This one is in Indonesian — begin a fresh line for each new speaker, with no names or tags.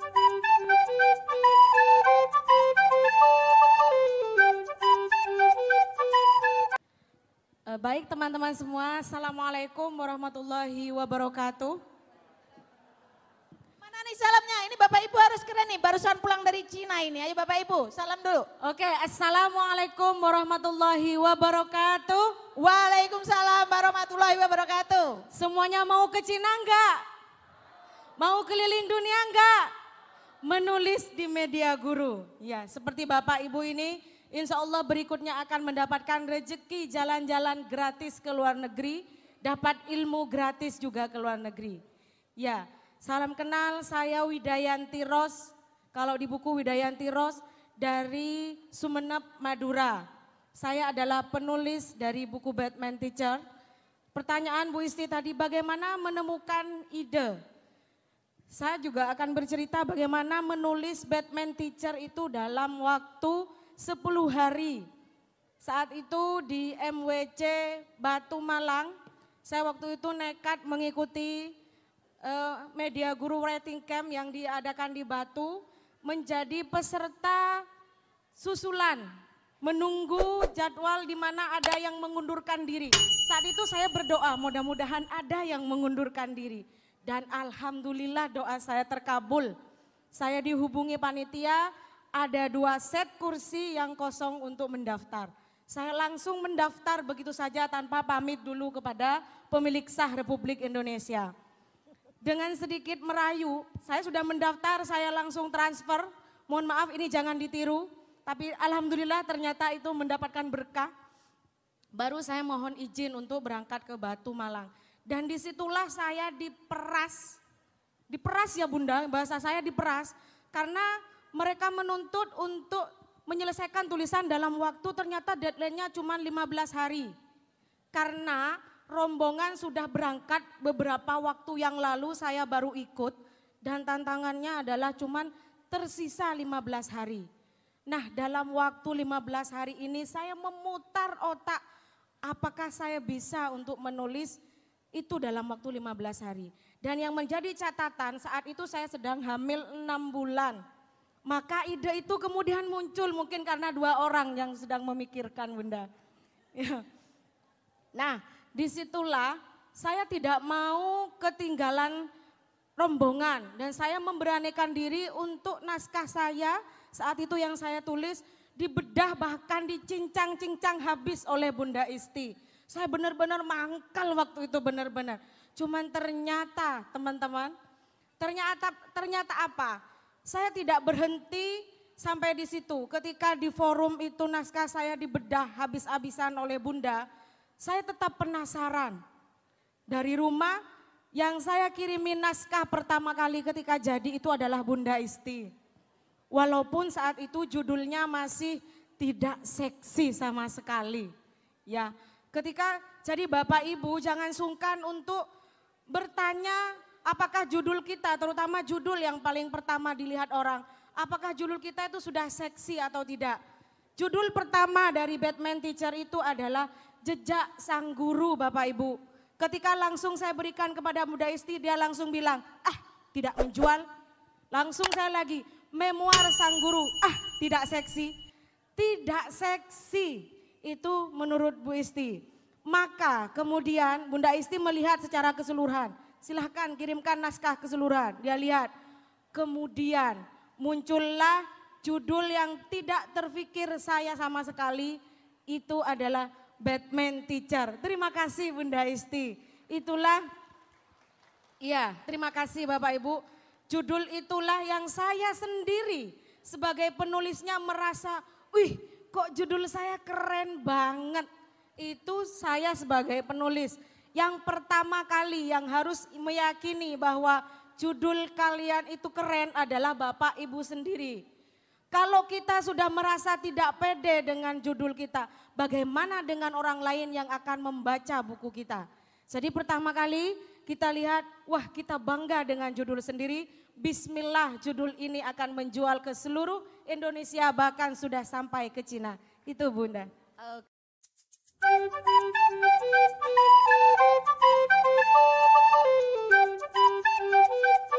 Eh, baik teman-teman semua, Assalamualaikum warahmatullahi wabarakatuh. Mana nih salamnya? Ini Bapak Ibu harus keren nih, barusan pulang dari Cina ini. Ayo Bapak Ibu, salam dulu. Oke, Assalamualaikum warahmatullahi wabarakatuh. Waalaikumsalam warahmatullahi wabarakatuh. Semuanya mau ke Cina enggak? Mau keliling dunia enggak? menulis di media guru. Ya, seperti Bapak Ibu ini, insya Allah berikutnya akan mendapatkan rezeki jalan-jalan gratis ke luar negeri, dapat ilmu gratis juga ke luar negeri. Ya, salam kenal saya Widayanti Ros, kalau di buku Widayanti Ros dari Sumeneb, Madura. Saya adalah penulis dari buku Batman Teacher. Pertanyaan Bu Isti tadi, bagaimana menemukan ide? Saya juga akan bercerita bagaimana menulis Batman Teacher itu dalam waktu 10 hari. Saat itu di MWC Batu Malang, saya waktu itu nekat mengikuti uh, media guru writing camp yang diadakan di Batu menjadi peserta susulan menunggu jadwal di mana ada yang mengundurkan diri. Saat itu saya berdoa, mudah-mudahan ada yang mengundurkan diri. Dan alhamdulillah doa saya terkabul. Saya dihubungi panitia, ada dua set kursi yang kosong untuk mendaftar. Saya langsung mendaftar begitu saja tanpa pamit dulu kepada pemilik sah Republik Indonesia. Dengan sedikit merayu, saya sudah mendaftar, saya langsung transfer. Mohon maaf ini jangan ditiru, tapi alhamdulillah ternyata itu mendapatkan berkah. Baru saya mohon izin untuk berangkat ke Batu Malang. Dan disitulah saya diperas, diperas ya bunda, bahasa saya diperas. Karena mereka menuntut untuk menyelesaikan tulisan dalam waktu ternyata deadline-nya cuma 15 hari. Karena rombongan sudah berangkat beberapa waktu yang lalu saya baru ikut dan tantangannya adalah cuma tersisa 15 hari. Nah, dalam waktu 15 hari ini saya memutar otak apakah saya bisa untuk menulis itu dalam waktu 15 hari. Dan yang menjadi catatan saat itu saya sedang hamil 6 bulan. Maka ide itu kemudian muncul mungkin karena dua orang yang sedang memikirkan bunda. Ya. Nah disitulah saya tidak mau ketinggalan rombongan dan saya memberanikan diri untuk naskah saya saat itu yang saya tulis dibedah bahkan dicincang-cincang habis oleh Bunda Isti. Saya benar-benar mangkal waktu itu benar-benar. Cuman ternyata teman-teman, ternyata ternyata apa? Saya tidak berhenti sampai di situ. Ketika di forum itu naskah saya dibedah habis-habisan oleh Bunda, saya tetap penasaran. Dari rumah yang saya kirimin naskah pertama kali ketika jadi itu adalah Bunda Isti. Walaupun saat itu judulnya masih tidak seksi sama sekali. Ya, Ketika jadi Bapak Ibu jangan sungkan untuk bertanya apakah judul kita terutama judul yang paling pertama dilihat orang. Apakah judul kita itu sudah seksi atau tidak. Judul pertama dari Batman Teacher itu adalah Jejak Sang Guru Bapak Ibu. Ketika langsung saya berikan kepada Muda Isti dia langsung bilang ah tidak menjual. Langsung saya lagi memuar Sang Guru ah tidak seksi. Tidak seksi itu menurut Bu Isti. Maka kemudian Bunda Isti melihat secara keseluruhan. Silahkan kirimkan naskah keseluruhan. Dia lihat. Kemudian muncullah judul yang tidak terfikir saya sama sekali. Itu adalah Batman Teacher. Terima kasih Bunda Isti. Itulah, ya terima kasih Bapak Ibu. Judul itulah yang saya sendiri sebagai penulisnya merasa, wih kok judul saya keren banget. Itu saya sebagai penulis. Yang pertama kali yang harus meyakini bahwa judul kalian itu keren adalah Bapak Ibu sendiri. Kalau kita sudah merasa tidak pede dengan judul kita, bagaimana dengan orang lain yang akan membaca buku kita? Jadi pertama kali kita lihat, wah kita bangga dengan judul sendiri. Bismillah judul ini akan menjual ke seluruh Indonesia bahkan sudah sampai ke Cina. Itu Bunda. Okay.